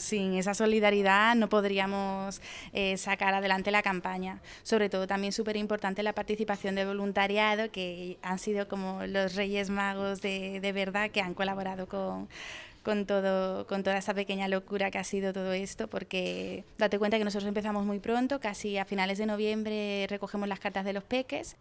Sin esa solidaridad no podríamos eh, sacar adelante la campaña. Sobre todo también súper importante la participación de voluntariado, que han sido como los Reyes Magos de, verdad, que han colaborado con, toda esa pequeña locura que ha sido todo esto, porque date cuenta que nosotros empezamos muy pronto, casi a finales de noviembre recogemos las cartas de los peques